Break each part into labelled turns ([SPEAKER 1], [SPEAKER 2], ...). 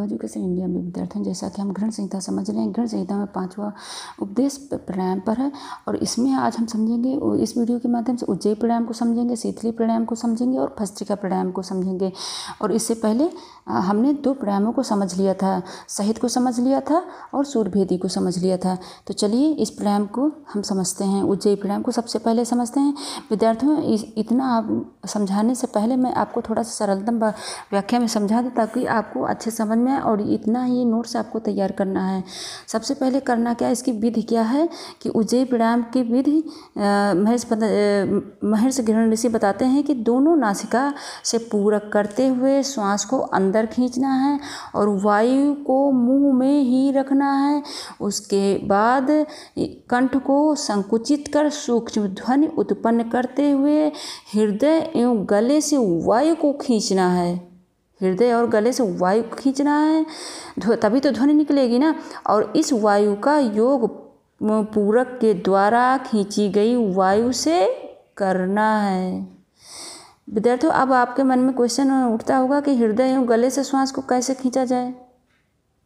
[SPEAKER 1] yoga education India में विद्यार्थियों जैसा कि हम घृण संहिता समझ रहे हैं घृण संहिता में पांचवा उपदेश प्राणायाम पर है और इसमें आज हम समझेंगे इस वीडियो के माध्यम से उज्जय प्राणायाम को समझेंगे शीतली प्राणायाम को समझेंगे और भस्त्रिका प्राणायाम को समझेंगे और इससे पहले हमने दो प्राणायामों को समझ लिया था सहित को समझ लिया था और सूर्यभेदी को समझ लिया था तो चलिए इस प्राणायाम को हम समझते हैं उज्जय प्राणायाम को सबसे पहले समझते हैं विद्यार्थियों इतना आप समझाने से पहले मैं आपको थोड़ा सा सरलतम व्याख्या में समझा दूँ ताकि आपको अच्छे समझ में है और इतना ही नोट्स आपको तैयार करना है सबसे पहले करना क्या है इसकी विधि क्या है कि उज्जय विराम की विधि महर्ष महर्ष गृह ऋषि बताते हैं कि दोनों नासिका से पूरक करते हुए श्वास को अंदर खींचना है और वायु को मुंह में ही रखना है उसके बाद कंठ को संकुचित कर सूक्ष्म ध्वनि उत्पन्न करते हुए हृदय एवं गले से वायु को खींचना है हृदय और गले से वायु खींच रहा है तभी तो ध्वनि निकलेगी ना और इस वायु का योग पूरक के द्वारा खींची गई वायु से करना है विद्यार्थियों अब आपके मन में क्वेश्चन उठता होगा कि हृदय एवं गले से श्वास को कैसे खींचा जाए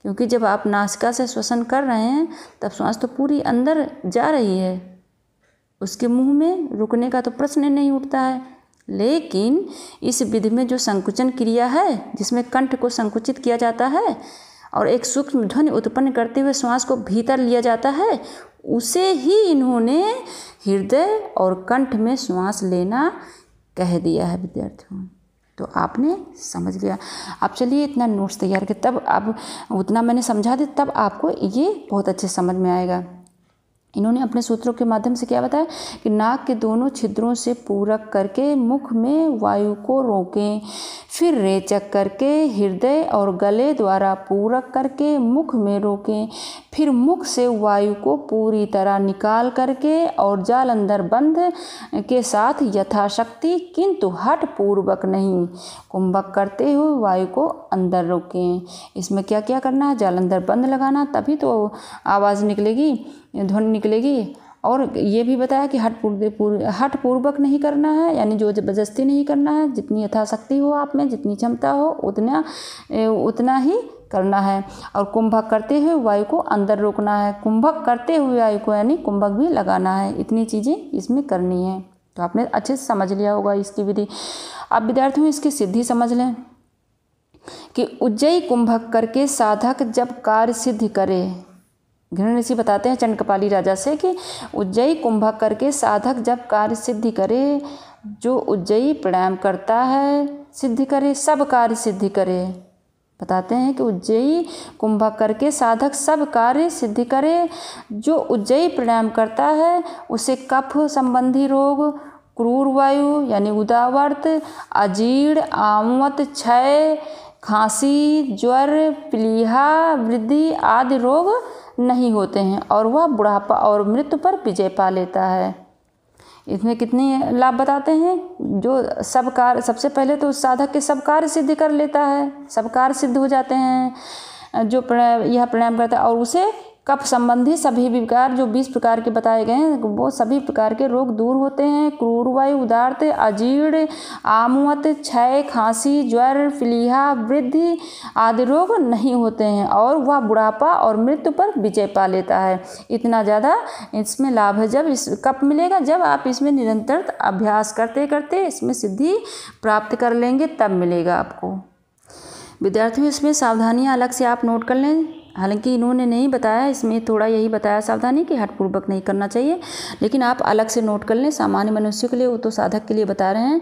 [SPEAKER 1] क्योंकि जब आप नासिका से श्वसन कर रहे हैं तब श्वास तो पूरी अंदर जा रही है उसके मुंह में रुकने का तो प्रश्न नहीं उठता है लेकिन इस विधि में जो संकुचन क्रिया है जिसमें कंठ को संकुचित किया जाता है और एक सूक्ष्म ध्वनि उत्पन्न करते हुए श्वास को भीतर लिया जाता है उसे ही इन्होंने हृदय और कंठ में श्वास लेना कह दिया है विद्यार्थियों तो आपने समझ लिया आप चलिए इतना नोट्स तैयार कर तब अब उतना मैंने समझा दिया तब आपको ये बहुत अच्छे समझ में आएगा इन्होंने अपने सूत्रों के माध्यम से क्या बताया कि नाक के दोनों छिद्रों से पूरक करके मुख में वायु को रोकें फिर रेचक करके हृदय और गले द्वारा पूरक करके मुख में रोकें फिर मुख से वायु को पूरी तरह निकाल करके और जाल अंदर बंद के साथ यथाशक्ति किंतु हट पूर्वक नहीं कुंभक करते हुए वायु को अंदर रोकें इसमें क्या क्या करना है जाल अंदर बंद लगाना तभी तो आवाज़ निकलेगी ध्वनि निकलेगी और ये भी बताया कि हट पूर्व हट पूर्वक नहीं करना है यानी जो जबरदस्ती नहीं करना है जितनी यथाशक्ति हो आप में जितनी क्षमता हो उतना उतना ही करना है और कुंभक करते हुए वायु को अंदर रोकना है कुंभक करते हुए वायु को यानी कुंभक भी लगाना है इतनी चीज़ें इसमें करनी है तो आपने अच्छे से समझ लिया होगा इसकी विधि अब विद्यार्थियों इसकी सिद्धि समझ लें कि उज्जयी कुंभक करके साधक जब कार्य सिद्ध करे घृण ऋषि बताते हैं चंडकपाली राजा से कि उज्जयी कुंभ करके साधक जब कार्य सिद्धि करे जो उज्जयी प्रणायाम करता है सिद्धि करे सब कार्य सिद्धि करे बताते हैं कि उज्जयी कुंभ करके साधक सब कार्य सिद्धि करे जो उज्जयी प्रणायाम करता है उसे कफ संबंधी रोग क्रूर वायु यानी उदावर्त अजीर्ण आमवत क्षय खांसी ज्वर पीलिहा वृद्धि आदि रोग नहीं होते हैं और वह बुढ़ापा और मृत्यु पर विजय पा लेता है इसमें कितने लाभ बताते हैं जो सब कार्य सबसे पहले तो उस साधक के सब कार्य सिद्ध कर लेता है सब कार्य सिद्ध हो जाते हैं जो प्रणाम यह प्रणाम करता है और उसे कफ संबंधी सभी विकार जो बीस प्रकार के बताए गए हैं वो सभी प्रकार के रोग दूर होते हैं क्रूर वायु उदार्त अजीर्ण आमवत क्षय खांसी ज्वर फिलीहा वृद्धि आदि रोग नहीं होते हैं और वह बुढ़ापा और मृत्यु पर विजय पा लेता है इतना ज़्यादा इसमें लाभ है जब इस कप मिलेगा जब आप इसमें निरंतर अभ्यास करते करते इसमें सिद्धि प्राप्त कर लेंगे तब मिलेगा आपको विद्यार्थियों इसमें सावधानियाँ अलग से आप नोट कर लें हालांकि इन्होंने नहीं बताया इसमें थोड़ा यही बताया सावधानी कि हटपूर्वक नहीं करना चाहिए लेकिन आप अलग से नोट कर लें सामान्य मनुष्य के लिए वो तो साधक के लिए बता रहे हैं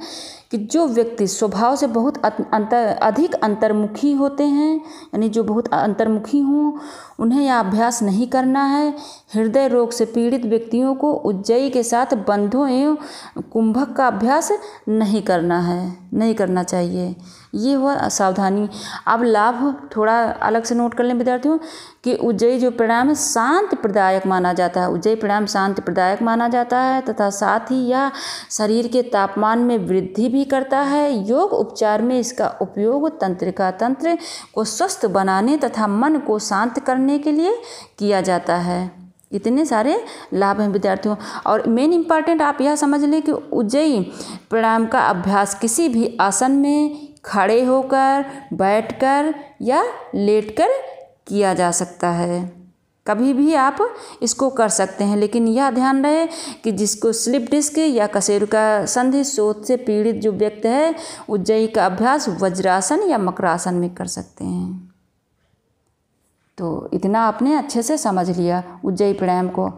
[SPEAKER 1] कि जो व्यक्ति स्वभाव से बहुत अंतर अधिक अंतर्मुखी होते हैं यानी जो बहुत अंतर्मुखी हों उन्हें यह अभ्यास नहीं करना है हृदय रोग से पीड़ित व्यक्तियों को उज्जयी के साथ बंधों एवं कुंभक का अभ्यास नहीं करना है नहीं करना चाहिए ये हुआ सावधानी अब लाभ थोड़ा अलग से नोट कर लें विद्यार्थियों कि उज्जयी जो परिणाम शांत प्रदायक माना जाता है उज्जयी प्रणाम शांत प्रदायक माना जाता है तथा साथ ही यह शरीर के तापमान में वृद्धि भी करता है योग उपचार में इसका उपयोग तंत्रिका तंत्र को स्वस्थ बनाने तथा मन को शांत करने के लिए किया जाता है इतने सारे लाभ हैं विद्यार्थियों और मेन इम्पॉर्टेंट आप यह समझ लें कि उज्जयी प्राणायाम का अभ्यास किसी भी आसन में खड़े होकर बैठकर या लेटकर किया जा सकता है कभी भी आप इसको कर सकते हैं लेकिन यह ध्यान रहे कि जिसको स्लिप डिस्क या कसेरुका संधि शोध से पीड़ित जो व्यक्ति है उज्जयी का अभ्यास वज्रासन या मकरासन में कर सकते हैं तो इतना आपने अच्छे से समझ लिया उज्जयी प्राणायाम को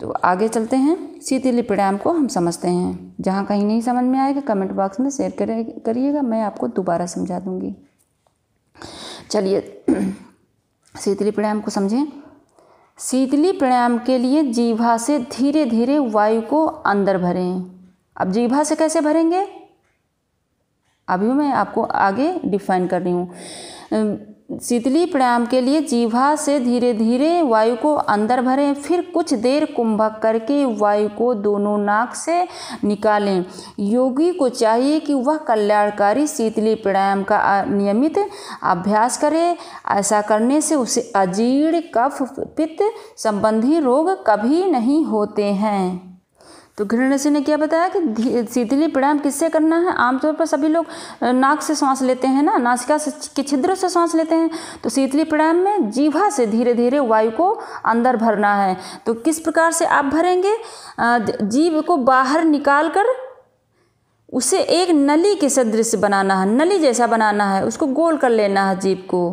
[SPEAKER 1] तो आगे चलते हैं शीतली प्राणायाम को हम समझते हैं जहाँ कहीं नहीं समझ में आएगा कमेंट बॉक्स में शेयर करिएगा मैं आपको दोबारा समझा दूँगी चलिए शीतली प्राणायाम को समझें शीतली प्राणायाम के लिए जीभा से धीरे धीरे वायु को अंदर भरें अब जीभा से कैसे भरेंगे अभी मैं आपको आगे डिफाइन कर रही हूँ शीतली प्रणायाम के लिए जीवा से धीरे धीरे वायु को अंदर भरें फिर कुछ देर कुंभक करके वायु को दोनों नाक से निकालें योगी को चाहिए कि वह कल्याणकारी शीतली प्राणायाम का नियमित अभ्यास करे ऐसा करने से उसे अजीर्ण कफ पित्त संबंधी रोग कभी नहीं होते हैं तो घृण ऋषि ने क्या बताया कि शीतली प्राणायाम किससे करना है आमतौर पर सभी लोग नाक से सांस लेते हैं ना नासिका से के छिद्र से सांस लेते हैं तो शीतली प्राणायाम में जीवा से धीरे धीरे वायु को अंदर भरना है तो किस प्रकार से आप भरेंगे जीव को बाहर निकाल कर उसे एक नली के सदृश बनाना है नली जैसा बनाना है उसको गोल कर लेना है जीव को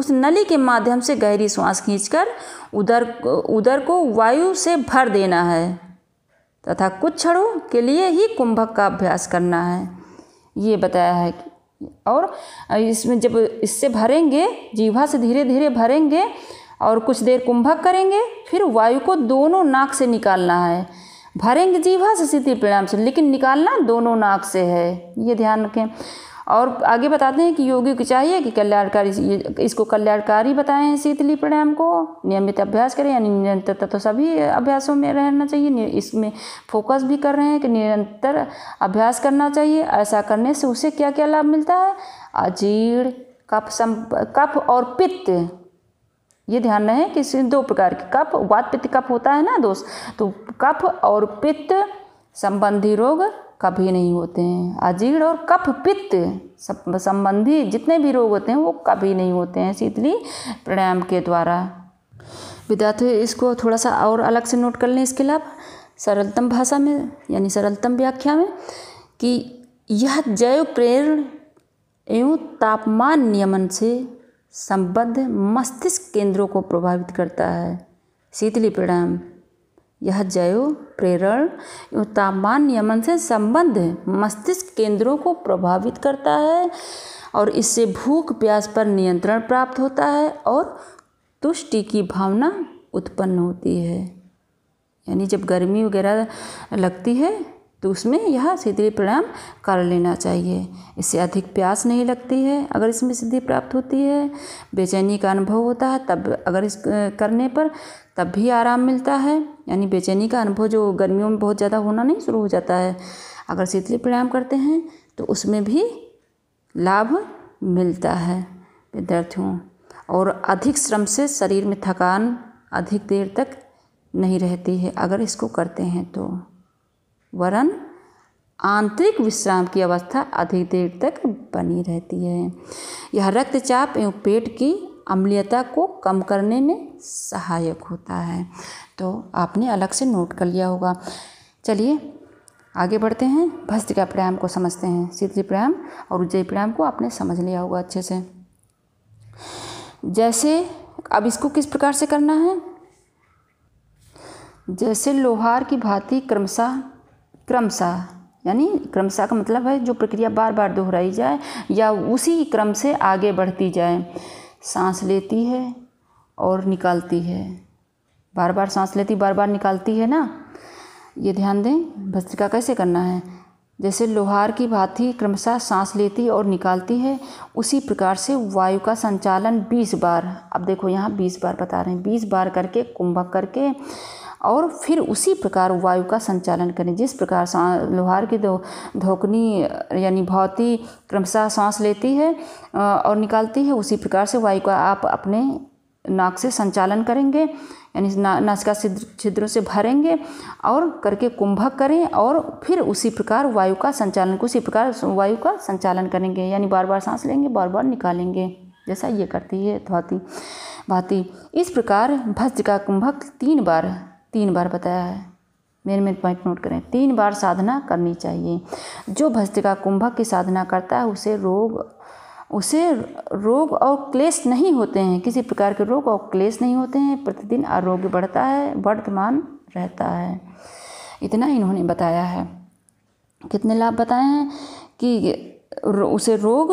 [SPEAKER 1] उस नली के माध्यम से गहरी सांस खींचकर उधर उधर को वायु से भर देना है तथा कुछ क्षणों के लिए ही कुंभक का अभ्यास करना है ये बताया है और इसमें जब इससे भरेंगे जीवा से धीरे धीरे भरेंगे और कुछ देर कुंभक करेंगे फिर वायु को दोनों नाक से निकालना है भरेंगे जीवा से सीधी प्रणाम से लेकिन निकालना दोनों नाक से है ये ध्यान रखें और आगे बताते हैं कि योगी को चाहिए कि कल्याणकारी इसको कल्याणकारी बताएं शीतली प्राणायाम को नियमित अभ्यास करें यानी निरंतरता तो सभी अभ्यासों में रहना चाहिए इसमें फोकस भी कर रहे हैं कि निरंतर अभ्यास करना चाहिए ऐसा करने से उसे क्या क्या लाभ मिलता है अजीर्ण कफ सम कफ और पित्त ये ध्यान रहे कि दो प्रकार के कफ वात पित्त कफ होता है ना दोस्त तो कफ और पित्त संबंधी रोग कभी नहीं होते हैं अजीर्ण और कफ पित्त संबंधी जितने भी रोग होते हैं वो कभी नहीं होते हैं शीतली प्राणायाम के द्वारा विद्यार्थी इसको थोड़ा सा और अलग से नोट कर लें इसके अलावा सरलतम भाषा में यानी सरलतम व्याख्या में कि यह जैव प्रेरण एवं तापमान नियमन से संबद्ध मस्तिष्क केंद्रों को प्रभावित करता है शीतली प्राणायाम यह जैव प्रेरण एवं तापमान नियमन से संबंध मस्तिष्क केंद्रों को प्रभावित करता है और इससे भूख प्यास पर नियंत्रण प्राप्त होता है और तुष्टि की भावना उत्पन्न होती है यानी जब गर्मी वगैरह लगती है तो उसमें यह सिद्धि प्रणाम कर लेना चाहिए इससे अधिक प्यास नहीं लगती है अगर इसमें सिद्धि प्राप्त होती है बेचैनी का अनुभव होता है तब अगर इस करने पर तब भी आराम मिलता है यानी बेचैनी का अनुभव जो गर्मियों में बहुत ज़्यादा होना नहीं शुरू हो जाता है अगर शीतली प्राणायाम करते हैं तो उसमें भी लाभ मिलता है विद्यार्थियों और अधिक श्रम से शरीर में थकान अधिक देर तक नहीं रहती है अगर इसको करते हैं तो वरन आंतरिक विश्राम की अवस्था अधिक देर तक बनी रहती है यह रक्तचाप एवं पेट की अम्लीयता को कम करने में सहायक होता है तो आपने अलग से नोट कर लिया होगा चलिए आगे बढ़ते हैं भस्त्रिका प्रयाम को समझते हैं शीतली प्रयाम और उज्जय प्रयाम को आपने समझ लिया होगा अच्छे से जैसे अब इसको किस प्रकार से करना है जैसे लोहार की भांति क्रमशः क्रमशः यानी क्रमशः का मतलब है जो प्रक्रिया बार बार दोहराई जाए या उसी क्रम से आगे बढ़ती जाए सांस लेती है और निकालती है बार बार सांस लेती बार बार निकालती है ना ये ध्यान दें भस्त्रिका कैसे करना है जैसे लोहार की भांति क्रमशः सांस लेती और निकालती है उसी प्रकार से वायु का संचालन 20 बार अब देखो यहाँ 20 बार बता रहे हैं 20 बार करके कुंभक करके और फिर उसी प्रकार वायु का संचालन करें जिस प्रकार लोहार की दो धोकनी यानी भौती क्रमशः सांस लेती है और निकालती है उसी प्रकार से वायु का आप अपने नाक से संचालन करेंगे यानी ना, नासिका छिद्रों से भरेंगे और करके कुंभक करें और फिर उसी प्रकार वायु का संचालन उसी प्रकार वायु का संचालन करेंगे यानी बार बार सांस लेंगे बार बार निकालेंगे जैसा ये करती है धोती भाती इस प्रकार भस्त का कुंभक तीन बार तीन बार बताया है मेन मेन पॉइंट नोट करें तीन बार साधना करनी चाहिए जो भस्तिका कुंभक की साधना करता है उसे रोग उसे रोग और क्लेश नहीं होते हैं किसी प्रकार के रोग और क्लेश नहीं होते हैं प्रतिदिन आरोग्य बढ़ता है वर्तमान रहता है इतना इन्होंने बताया है कितने लाभ बताए हैं कि उसे रोग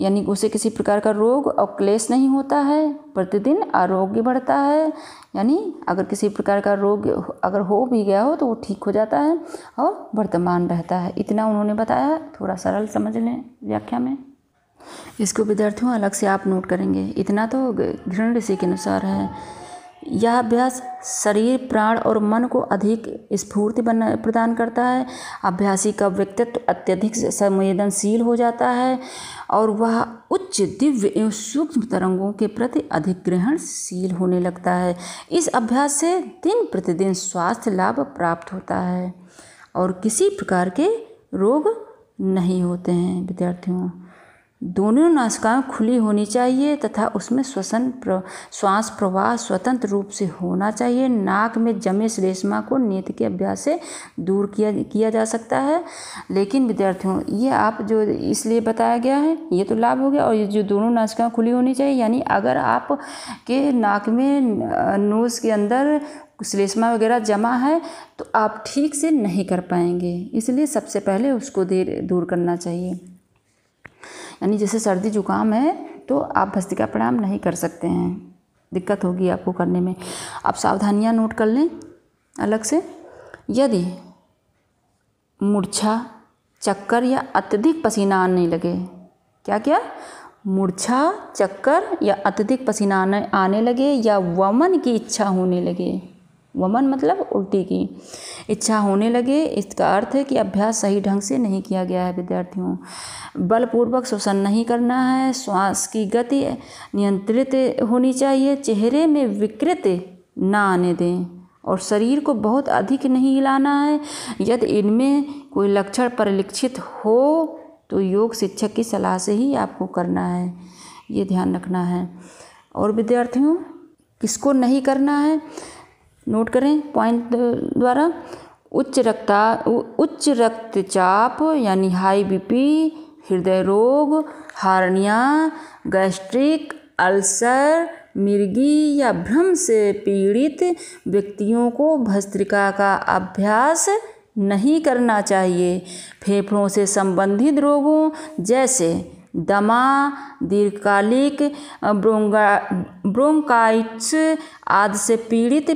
[SPEAKER 1] यानी उसे किसी प्रकार का रोग और क्लेश नहीं होता है प्रतिदिन आरोग्य बढ़ता है यानी अगर किसी प्रकार का रोग अगर हो भी गया हो तो वो ठीक हो जाता है और वर्तमान रहता है इतना उन्होंने बताया थोड़ा सरल समझ लें व्याख्या में इसको विद्यार्थियों अलग से आप नोट करेंगे इतना तो घृण ऋषि के अनुसार है यह अभ्यास शरीर प्राण और मन को अधिक स्फूर्ति बना प्रदान करता है अभ्यासी का व्यक्तित्व अत्यधिक संवेदनशील हो जाता है और वह उच्च दिव्य एवं सूक्ष्म तरंगों के प्रति अधिक ग्रहणशील होने लगता है इस अभ्यास से दिन प्रतिदिन स्वास्थ्य लाभ प्राप्त होता है और किसी प्रकार के रोग नहीं होते हैं विद्यार्थियों दोनों नासिकाएं खुली होनी चाहिए तथा उसमें श्वसन प्र श्वास प्रवाह स्वतंत्र रूप से होना चाहिए नाक में जमे श्लेष्मा को नेत्र के अभ्यास से दूर किया किया जा सकता है लेकिन विद्यार्थियों ये आप जो इसलिए बताया गया है ये तो लाभ हो गया और ये जो दोनों नासिकाएं खुली होनी चाहिए यानी अगर आप के नाक में नोज़ के अंदर श्लेष्मा वगैरह जमा है तो आप ठीक से नहीं कर पाएंगे इसलिए सबसे पहले उसको देर दूर करना चाहिए यानी जैसे सर्दी जुकाम है तो आप भस्तिका प्रणाम नहीं कर सकते हैं दिक्कत होगी आपको करने में आप सावधानियाँ नोट कर लें अलग से यदि मूर्छा चक्कर या अत्यधिक पसीना आने लगे क्या क्या मूर्छा चक्कर या अत्यधिक पसीना आने आने लगे या वमन की इच्छा होने लगे वमन मतलब उल्टी की इच्छा होने लगे इसका अर्थ है कि अभ्यास सही ढंग से नहीं किया गया है विद्यार्थियों बलपूर्वक श्वसन नहीं करना है श्वास की गति नियंत्रित होनी चाहिए चेहरे में विकृत ना आने दें और शरीर को बहुत अधिक नहीं हिलाना है यदि इनमें कोई लक्षण परिलक्षित हो तो योग शिक्षक की सलाह से ही आपको करना है ये ध्यान रखना है और विद्यार्थियों किसको नहीं करना है नोट करें पॉइंट द्वारा उच्च रक्ता उच्च रक्तचाप यानी हाई बीपी हृदय रोग हार्निया गैस्ट्रिक अल्सर मिर्गी या भ्रम से पीड़ित व्यक्तियों को भस्त्रिका का अभ्यास नहीं करना चाहिए फेफड़ों से संबंधित रोगों जैसे दमा दीर्घकालिक ब्रोंगा ब्रोंकाइट्स आदि से पीड़ित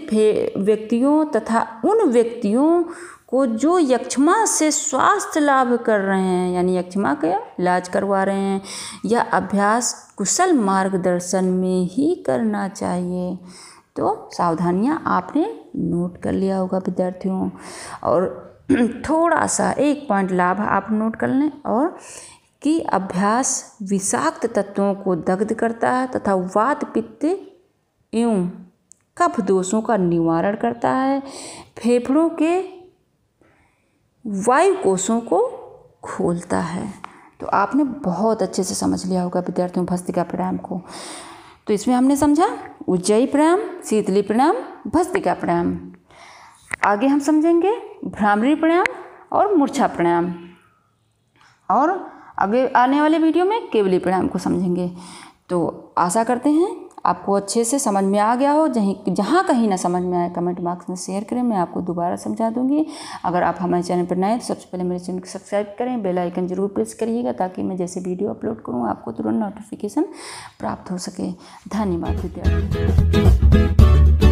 [SPEAKER 1] व्यक्तियों तथा उन व्यक्तियों को जो यक्षमा से स्वास्थ्य लाभ कर रहे हैं यानी यक्षमा का इलाज करवा रहे हैं यह अभ्यास कुशल मार्गदर्शन में ही करना चाहिए तो सावधानियाँ आपने नोट कर लिया होगा विद्यार्थियों और थोड़ा सा एक पॉइंट लाभ आप नोट कर लें और कि अभ्यास विषाक्त तत्वों को दग्ध करता है तथा वात पित्त एवं कफ दोषों का निवारण करता है फेफड़ों के वायु कोषों को खोलता है तो आपने बहुत अच्छे से समझ लिया होगा विद्यार्थियों भस्तिका प्राणायाम को तो इसमें हमने समझा उज्जयी प्राणायाम शीतली प्राणायाम भस्तिका प्राणायाम आगे हम समझेंगे भ्रामरी प्राणायाम और मूर्छा प्राणायाम और अगले आने वाले वीडियो में केवली परिणाम को समझेंगे तो आशा करते हैं आपको अच्छे से समझ में आ गया हो जहीं जहाँ कहीं ना समझ में आए कमेंट बॉक्स में शेयर करें मैं आपको दोबारा समझा दूंगी अगर आप हमारे चैनल पर नए तो सबसे पहले मेरे चैनल को सब्सक्राइब करें बेल आइकन जरूर प्रेस करिएगा ताकि मैं जैसे वीडियो अपलोड करूँ आपको तुरंत नोटिफिकेशन प्राप्त हो सके धन्यवाद विद्यार्थी